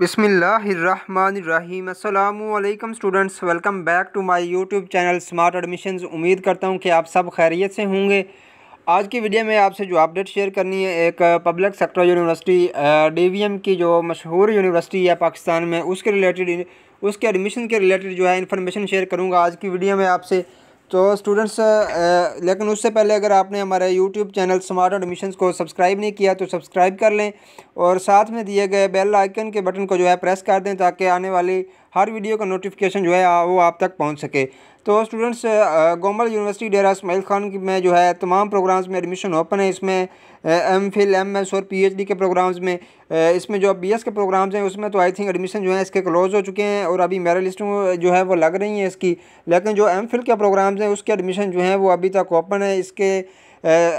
बिसमीम students welcome back to my YouTube channel smart admissions उम्मीद करता हूँ कि आप सब खैरियत से होंगे आज की वीडियो में आपसे जो अपडेट शेयर करनी है एक पब्लिक सेक्टर यूनिवर्सिटी डीवीएम की जो मशहूर यूनिवर्सिटी है पाकिस्तान में उसके रिलेटेड उसके एडमिशन के रिलेटेड जो है इन्फॉर्मेशन शेयर करूँगा आज की वीडियो में आपसे तो स्टूडेंट्स लेकिन उससे पहले अगर आपने हमारे यूट्यूब चैनल स्मार्ट एडमिशन को सब्सक्राइब नहीं किया तो सब्सक्राइब कर लें और साथ में दिए गए बेल आइकन के बटन को जो है प्रेस कर दें ताकि आने वाली हर वीडियो का नोटिफिकेशन जो है वो आप तक पहुँच सके तो स्टूडेंट्स गोमल यूनिवर्सिटी डेरा इसमाइल खान में जो है तमाम प्रोग्राम्स में एडमिशन ओपन है इसमें एम फिल एम एस और डी के प्रोग्राम्स में इसमें जो बी एस के प्रोग्राम्स हैं उसमें तो आई थिंक एडमिशन जो है इसके क्लोज़ हो चुके हैं और अभी मेरा लिस्ट जो है वो लग रही हैं इसकी लेकिन जो एम फिल के प्रोग्राम्स हैं उसके एडमिशन जो है वो अभी तक ओपन है इसके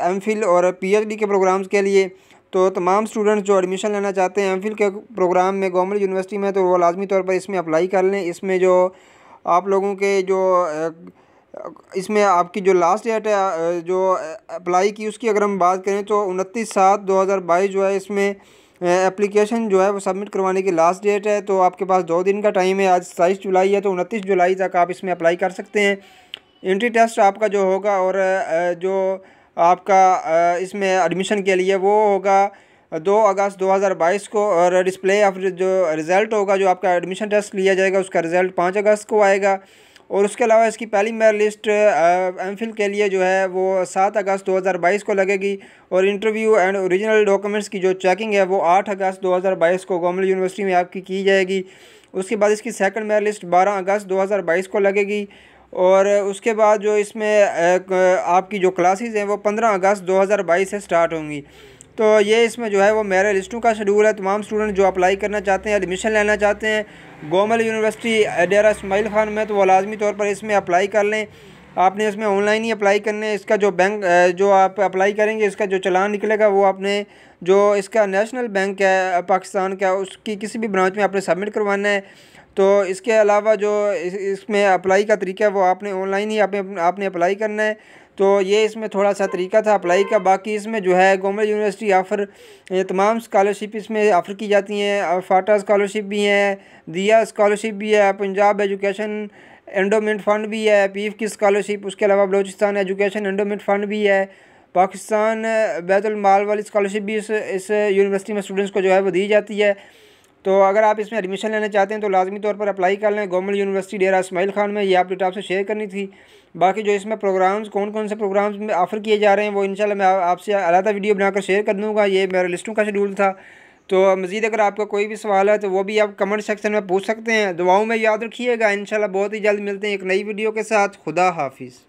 एम फिल और पी एच डी के प्रोग्राम्स के लिए तो तमाम स्टूडेंट्स जो एडमिशन लेना चाहते हैं एम के प्रोग्राम में गवर्नमेंट यूनिवर्सिटी में तो वो लाजमी तौर पर इसमें अप्लाई कर लें इसमें जो आप लोगों के जो इसमें आपकी जो लास्ट डेट है जो अप्लाई की उसकी अगर हम बात करें तो उनतीस सात दो हज़ार बाईस जो है इसमें एप्लीकेशन जो है वो सबमिट करवाने की लास्ट डेट है तो आपके पास दो दिन का टाइम है आज सत्ताईस जुलाई है तो उनतीस जुलाई तक आप इसमें अप्लाई कर सकते हैं एंट्री टेस्ट आपका जो होगा और जो आपका इसमें एडमिशन के लिए वो होगा दो अगस्त 2022 को और डिस्प्ले ऑफ जो रिज़ल्ट होगा जो आपका एडमिशन टेस्ट लिया जाएगा उसका रिज़ल्ट पाँच अगस्त को आएगा और उसके अलावा इसकी पहली मेरिट लिस्ट एम के लिए जो है वो सात अगस्त 2022 को लगेगी और इंटरव्यू एंड ओरिजिनल डॉक्यूमेंट्स की जो चेकिंग है वो आठ अगस्त 2022 को गवर्नमेंट यूनिवर्सिटी में आपकी की जाएगी उसके बाद इसकी सेकंड मेरिट लिस्ट बारह अगस्त 2022 को लगेगी और उसके बाद जो इसमें आपकी जो क्लासेस हैं वो 15 अगस्त 2022 से स्टार्ट होंगी तो ये इसमें जो है वो मेरा लिस्टों का शेड्यूल है तमाम स्टूडेंट जो अप्लाई करना चाहते हैं एडमिशन लेना चाहते हैं गोमल यूनिवर्सिटी डेरा इसमाइल खान में तो वो लाजमी तौर पर इसमें अप्लाई कर लें आपने इसमें ऑनलाइन ही अप्लाई करने इसका जो बैंक जो आप अप्लाई करेंगे इसका जो चलान निकलेगा वो आपने जो इसका नेशनल बैंक है पाकिस्तान का उसकी किसी भी ब्रांच में आपने सबमिट करवाना है तो इसके अलावा जो इस इसमें अप्लाई का तरीका है वो आपने ऑनलाइन ही आपने आपने अप्लाई करना है तो ये इसमें थोड़ा सा तरीका था अप्लाई का बाकी इसमें जो है गवर्नमेंट यूनिवर्सिटी ऑफ़र तमाम स्कॉलरशिप इसमें ऑफ़र की जाती हैं फाटा स्कॉलरशिप भी है दिया स्कॉलरशिप भी है पंजाब एजुकेशन एंडोमेंट फ़ंड भी है पी की स्कॉलरशिप उसके अलावा बलोचिस्तान एजुकेशन एंडोमेंट फ़ंड भी है पाकिस्तान बैतुलमाल वाली स्कॉलरशिप भी इस इस यूनिवर्सिटी में स्टूडेंट्स को जो है वो दी जाती है तो अगर आप इसमें एडमिशन लेना चाहते हैं तो लाजमी तौर पर अप्लाई कर लें गवर्नमेंट यूनिवर्सिटी डेरा इसमाइल खान में ये अपडेट आपसे शेयर करनी थी बाकी जो इसमें प्रोग्राम्स कौन कौन से प्रोग्राम्स में ऑफ़र किए जा रहे हैं वो शाला मैं आपसे अलहदा वीडियो बनाकर शेयर कर दूँगा ये मेरा लिस्टों का शेड्यूल था तो मज़ीद अगर आपका कोई भी सवाल है तो वो भी आप कमेंट सेक्शन में पूछ सकते हैं दुआओं में याद रखिएगा शाला बहुत ही जल्द मिलते हैं एक नई वीडियो के साथ खुदा हाफिज़